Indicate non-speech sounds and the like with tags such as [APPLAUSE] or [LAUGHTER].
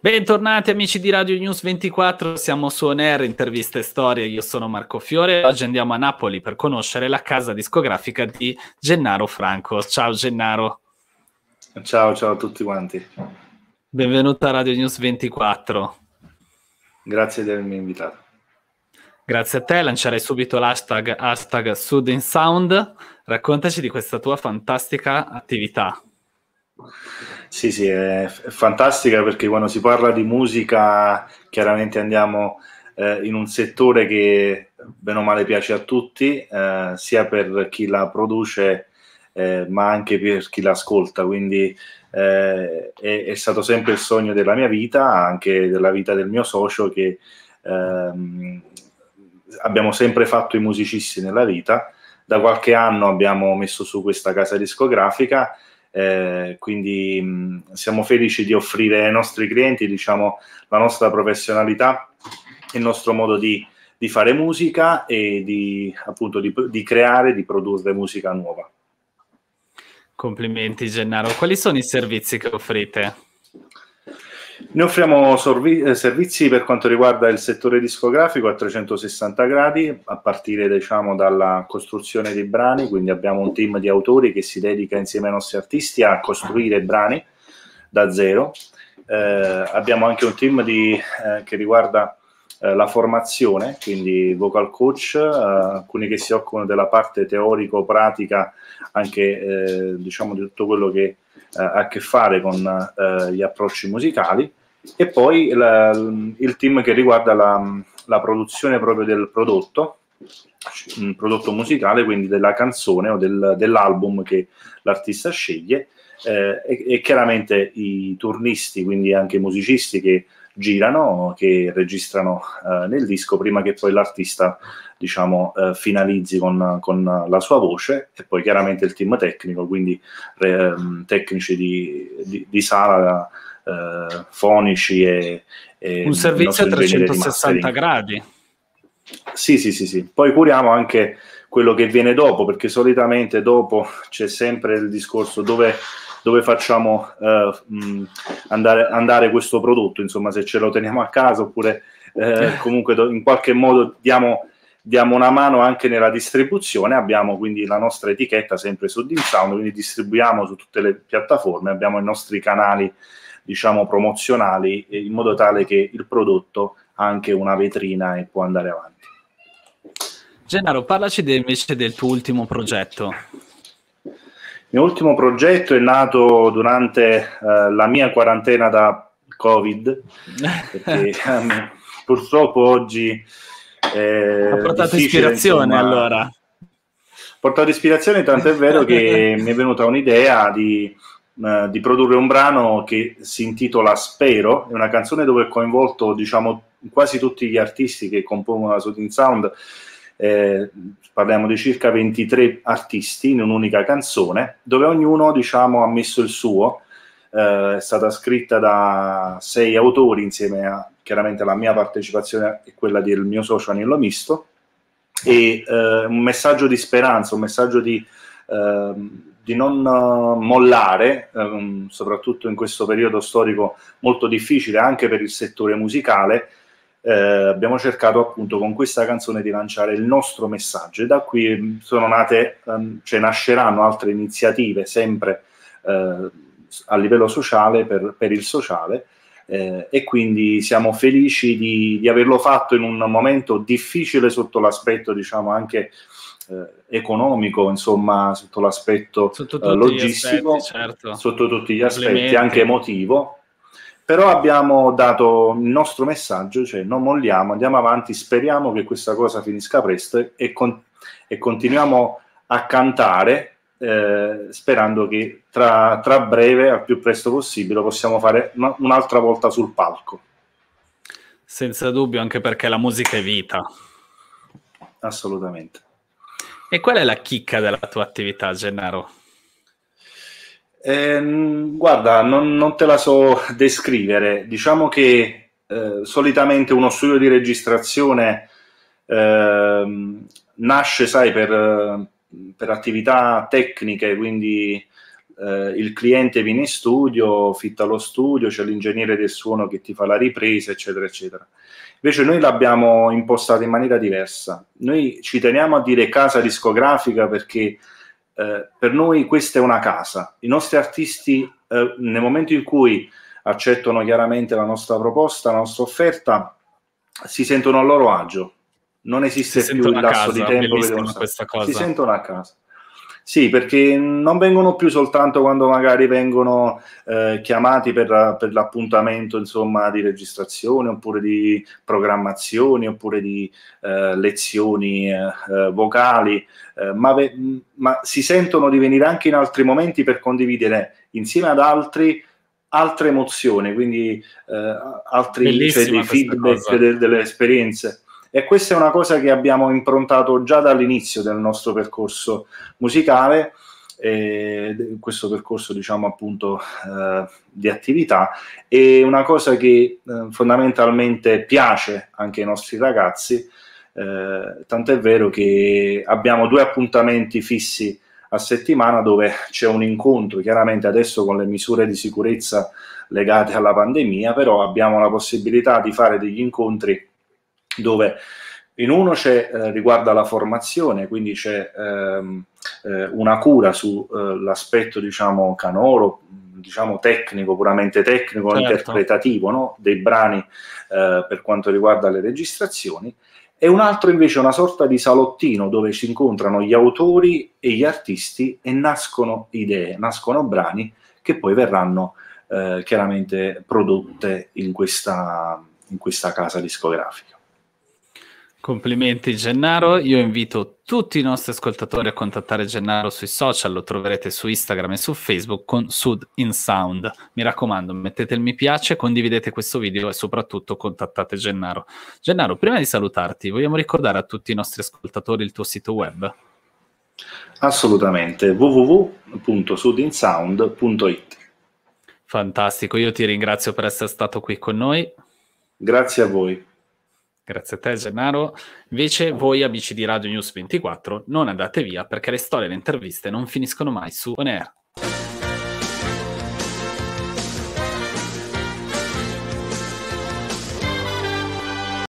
Bentornati amici di Radio News 24, siamo su On Air, interviste e storie, io sono Marco Fiore e oggi andiamo a Napoli per conoscere la casa discografica di Gennaro Franco. Ciao Gennaro. Ciao, ciao a tutti quanti. Benvenuto a Radio News 24. Grazie di avermi invitato. Grazie a te, lancerai subito l'hashtag hashtag Sudin Sound. Raccontaci di questa tua fantastica attività. Sì, sì, è, fantastica perché quando si parla di musica chiaramente andiamo eh, in un settore che bene o male piace a tutti, eh, sia per chi la produce eh, ma anche per chi l'ascolta, quindi eh, è, è, stato sempre il sogno della mia vita, anche della vita del mio socio che ehm, abbiamo sempre fatto i musicisti nella vita, da qualche anno abbiamo messo su questa casa discografica eh, quindi mh, mm, siamo felici di offrire ai nostri clienti diciamo, la nostra professionalità, il nostro modo di, di fare musica e di, appunto, di, di creare, di produrre musica nuova. Complimenti Gennaro, quali sono i servizi che offrite? Noi offriamo sorvi- eh, servizi per quanto riguarda il settore discografico a 360 gradi, a partire diciamo, dalla costruzione dei brani, quindi abbiamo un team di autori che si dedica insieme ai nostri artisti a costruire brani da zero. Eh, abbiamo anche un team di, eh, che riguarda eh, la formazione, quindi vocal coach, eh, alcuni che si occupano della parte teorico-pratica, anche eh, diciamo, di tutto quello che eh, ha a che fare con eh, gli approcci musicali e poi la, il team che riguarda la, la produzione proprio del prodotto un prodotto musicale, quindi della canzone o del, dell'album che l'artista sceglie. Eh, e, e, chiaramente i turnisti, quindi anche i musicisti che girano, che registrano eh, nel disco prima che poi l'artista diciamo, eh, finalizzi con, con, la sua voce e poi chiaramente il team tecnico, quindi re, ehm, tecnici di, di, di sala, eh, fonici e, e... Un servizio a 360 gradi. Sì, sì, sì, sì. Poi curiamo anche quello che viene dopo, perché solitamente dopo c'è sempre il discorso dove dove facciamo eh, mh, andare, andare, questo prodotto, insomma se ce lo teniamo a casa oppure eh, eh, comunque do, in qualche modo diamo, diamo, una mano anche nella distribuzione, abbiamo quindi la nostra etichetta sempre su Dim quindi distribuiamo su tutte le piattaforme, abbiamo i nostri canali diciamo promozionali in modo tale che il prodotto ha anche una vetrina e può andare avanti. Gennaro, parlaci invece del tuo ultimo progetto. Il mio ultimo progetto è nato durante eh, la mia quarantena da Covid, perché um, [LAUGHS] purtroppo oggi... Eh, ha portato ispirazione insomma, allora. Ha portato ispirazione, tanto è vero che [LAUGHS] mi è venuta un'idea di, eh, di, produrre un brano che si intitola Spero, è una canzone dove ho coinvolto diciamo, quasi tutti gli artisti che compongono la Soothing Sound eh, parliamo di circa 23 artisti in un'unica canzone, dove ognuno diciamo, ha messo il suo, eh, è stata scritta da sei autori insieme a chiaramente la mia partecipazione e quella del mio socio Anillo Misto, e eh, un messaggio di speranza, un messaggio di, eh, di non eh, mollare, ehm, soprattutto in questo periodo storico molto difficile anche per il settore musicale, eh, abbiamo cercato appunto con questa canzone di lanciare il nostro messaggio e da qui mm, sono nate, um, cioè nasceranno altre iniziative sempre eh, a livello sociale per, per il sociale eh, e quindi siamo felici di, di, averlo fatto in un momento difficile sotto l'aspetto diciamo anche eh, economico, insomma, sotto l'aspetto sotto eh, logistico, aspetti, certo. sotto tutti gli aspetti, anche emotivo, però abbiamo dato il nostro messaggio, cioè non molliamo, andiamo avanti, speriamo che questa cosa finisca presto e, con, e continuiamo a cantare eh, sperando che tra, tra, breve, al più presto possibile, possiamo fare un'altra volta sul palco. Senza dubbio, anche perché la musica è vita. Assolutamente. E qual è la chicca della tua attività, Gennaro? Ehm, guarda, non, non, te la so [LAUGHS] descrivere. Diciamo che eh, solitamente uno studio di registrazione eh, nasce, sai, per, per, attività tecniche, quindi eh, il cliente viene in studio, fitta lo studio, c'è l'ingegnere del suono che ti fa la ripresa, eccetera, eccetera. Invece noi l'abbiamo impostata in maniera diversa. Noi ci teniamo a dire casa discografica perché eh, per noi questa è una casa. I nostri artisti, eh, nel momento in cui accettano chiaramente la nostra proposta, la nostra offerta, si sentono a loro agio. Non esiste si più il lasso casa, di tempo che devono stare. Si sentono a casa. Sì, perché non vengono più soltanto quando magari vengono eh, chiamati per, per l'appuntamento insomma, di registrazione oppure di programmazioni oppure di eh, lezioni eh, eh vocali, eh, ma, ve- ma si sentono di venire anche in altri momenti per condividere insieme ad altri altre emozioni, quindi eh, altri cioè, feedback de- delle esperienze. E questa è una cosa che abbiamo improntato già dall'inizio del nostro percorso musicale, eh, questo percorso diciamo appunto eh, di attività è una cosa che eh, fondamentalmente piace anche ai nostri ragazzi, eh, tant'è vero che abbiamo due appuntamenti fissi a settimana dove c'è un incontro, chiaramente adesso con le misure di sicurezza legate alla pandemia, però abbiamo la possibilità di fare degli incontri dove in uno c'è eh, riguarda la formazione, quindi c'è ehm, eh, una cura sull'aspetto eh, diciamo canoro, diciamo tecnico, puramente tecnico, certo. interpretativo no? dei brani eh, per quanto riguarda le registrazioni, e un altro invece è una sorta di salottino dove si incontrano gli autori e gli artisti e nascono idee, nascono brani che poi verranno eh, chiaramente prodotte in questa, in questa casa discografica. Complimenti Gennaro, io invito tutti i nostri ascoltatori a contattare Gennaro sui social, lo troverete su Instagram e su Facebook con Sud in Sound. Mi raccomando, mettete il mi piace, condividete questo video e soprattutto contattate Gennaro. Gennaro, prima di salutarti, vogliamo ricordare a tutti i nostri ascoltatori il tuo sito web? Assolutamente, www.sudinsound.it. Fantastico, io ti ringrazio per essere stato qui con noi. Grazie a voi. Grazie a te Gennaro. Invece voi amici di Radio News 24 non andate via perché le storie e le interviste non finiscono mai su On Air.